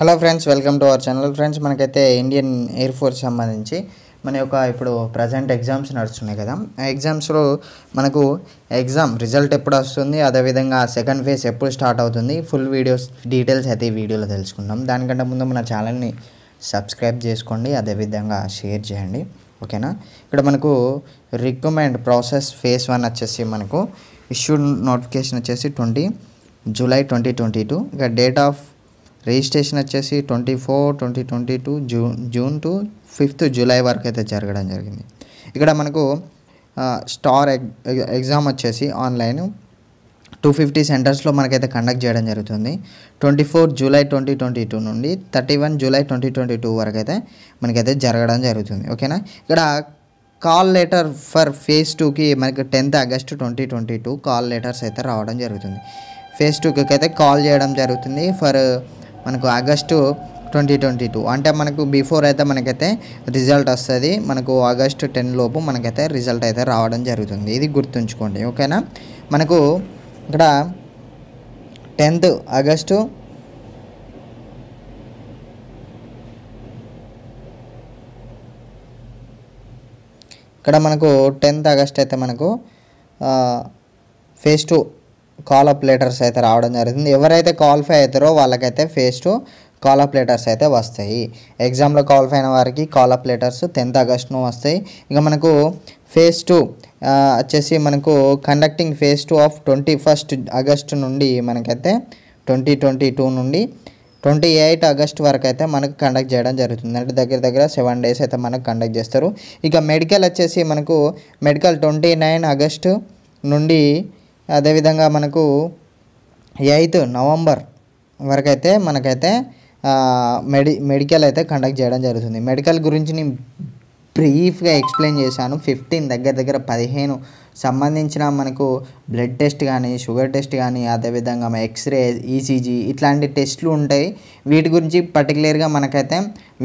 hello friends welcome to our channel friends మనకైతే Indian air force సంబంధించి మన యొక్క ఇప్పుడు ప్రజెంట్ ఎగ్జామ్స్ నడుస్తున్నాయి కదా ఆ ఎగ్జామ్స్లో మనకు ఎగ్జామ్ రిజల్ట్ ఎప్పుడు వస్తుంది అదేవిధంగా సెకండ్ ఫేజ్ ఎప్పుడు స్టార్ట్ అవుతుంది ఫుల్ వీడియోస్ డీటెయిల్స్ అయితే ఈ వీడియోలో తెలుసుకుందాం దానికంటే ముందు మన ఛానల్ని సబ్స్క్రైబ్ చేసుకోండి అదేవిధంగా షేర్ చేయండి ఓకేనా ఇక్కడ మనకు రికమెండ్ ప్రాసెస్ ఫేజ్ వన్ వచ్చేసి మనకు ఇష్యూ నోటిఫికేషన్ వచ్చేసి twenty July twenty twenty two ఇక డేట్ ఆఫ్ రిజిస్ట్రేషన్ వచ్చేసి twenty four twenty twenty two June June to fifth July వరకు అయితే జరగడం జరిగింది ఇక్కడ మనకు స్టార్ ఎగ్జామ్ వచ్చేసి ఆన్లైన్ టూ ఫిఫ్టీ సెంటర్స్లో మనకైతే కండక్ట్ చేయడం జరుగుతుంది twenty four July twenty twenty two నుండి thirty one July twenty twenty two వరకు అయితే మనకైతే జరగడం జరుగుతుంది ఓకేనా ఇక్కడ కాల్ లెటర్ ఫర్ ఫేజ్ టూకి మనకి tenth August twenty twenty two call letters అయితే రావడం జరుగుతుంది ఫేజ్ టూకి అయితే కాల్ చేయడం జరుగుతుంది ఫర్ మనకు ఆగస్టు ట్వంటీ ట్వంటీ టూ అంటే మనకు బిఫోర్ అయితే మనకైతే రిజల్ట్ వస్తుంది మనకు ఆగస్టు టెన్ లోపు మనకైతే రిజల్ట్ అయితే రావడం జరుగుతుంది ఇది గుర్తుంచుకోండి ఓకేనా మనకు ఇక్కడ టెన్త్ ఆగస్టు ఇక్కడ మనకు టెన్త్ ఆగస్ట్ అయితే మనకు ఫేజ్ టూ కాలప్ లెటర్స్ అయితే రావడం జరుగుతుంది ఎవరైతే క్వాలిఫై అవుతారో వాళ్ళకైతే ఫేస్ టు కాలప్ లెటర్స్ అయితే వస్తాయి ఎగ్జామ్లో క్వాలిఫై అయిన వారికి కాలప్ లెటర్స్ టెన్త్ ఆగస్టును వస్తాయి ఇక మనకు ఫేజ్ టూ వచ్చేసి మనకు conducting phase two of twenty first August నుండి మనకైతే ట్వంటీ ట్వంటీ టూ నుండి ట్వంటీ ఎయిట్ ఆగస్ట్ వరకు అయితే మనకు కండక్ట్ చేయడం జరుగుతుంది అంటే దగ్గర దగ్గర సెవెన్ డేస్ అయితే మనకు కండక్ట్ చేస్తారు ఇక మెడికల్ వచ్చేసి మనకు మెడికల్ ట్వంటీ నైన్ ఆగస్టు నుండి అదేవిధంగా మనకు ఎయిత్ నవంబర్ వరకైతే మనకైతే మెడి మెడికల్ అయితే కండక్ట్ చేయడం జరుగుతుంది మెడికల్ గురించి బ్రీఫ్గా ఎక్స్ప్లెయిన్ చేశాను ఫిఫ్టీన్ దగ్గర దగ్గర పదిహేను సంబంధించిన మనకు బ్లడ్ టెస్ట్ కానీ షుగర్ టెస్ట్ కానీ అదేవిధంగా ఎక్స్రే ఈసీజీ ఇట్లాంటి టెస్ట్లు ఉంటాయి వీటి గురించి పర్టికులర్గా మనకైతే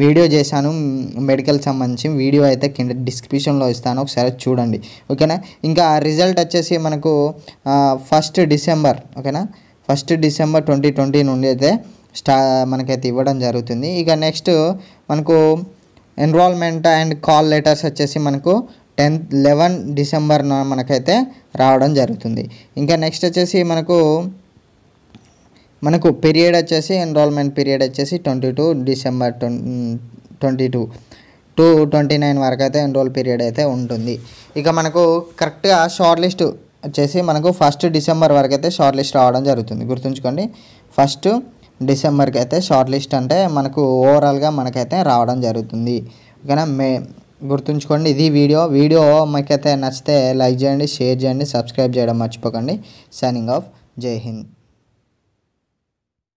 వీడియో చేశాను మెడికల్ సంబంధించి వీడియో అయితే కింద డిస్క్రిప్షన్లో ఇస్తాను ఒకసారి చూడండి ఓకేనా ఇంకా రిజల్ట్ వచ్చేసి మనకు ఫస్ట్ డిసెంబర్ ఓకేనా ఫస్ట్ డిసెంబర్ ట్వంటీ ట్వంటీ నుండి అయితే స్టా మనకైతే ఇవ్వడం జరుగుతుంది ఇక నెక్స్ట్ మనకు ఎన్రోల్మెంట్ అండ్ కాల్ లెటర్స్ వచ్చేసి మనకు టెన్త్ లెవెన్ డిసెంబర్న మనకైతే రావడం జరుగుతుంది ఇంకా నెక్స్ట్ వచ్చేసి మనకు మనకు పీరియడ్ వచ్చేసి ఎన్రోల్మెంట్ పీరియడ్ వచ్చేసి twenty two December twenty two to twenty nine వరకు అయితే ఎన్రోల్ పీరియడ్ అయితే ఉంటుంది ఇక మనకు కరెక్ట్గా షార్ట్ లిస్ట్ వచ్చేసి మనకు ఫస్ట్ డిసెంబర్ వరకు అయితే షార్ట్ లిస్ట్ రావడం జరుగుతుంది గుర్తుంచుకోండి ఫస్ట్ డిసెంబర్కి అయితే షార్ట్ లిస్ట్ అంటే మనకు ఓవరాల్గా మనకైతే రావడం జరుగుతుంది ఓకేనా మే గుర్తుంచుకోండి ఇది వీడియో వీడియో మాకైతే నచ్చితే లైక్ చేయండి షేర్ చేయండి సబ్స్క్రైబ్ చేయడం మర్చిపోకండి సైనింగ్ ఆఫ్ జై హింద్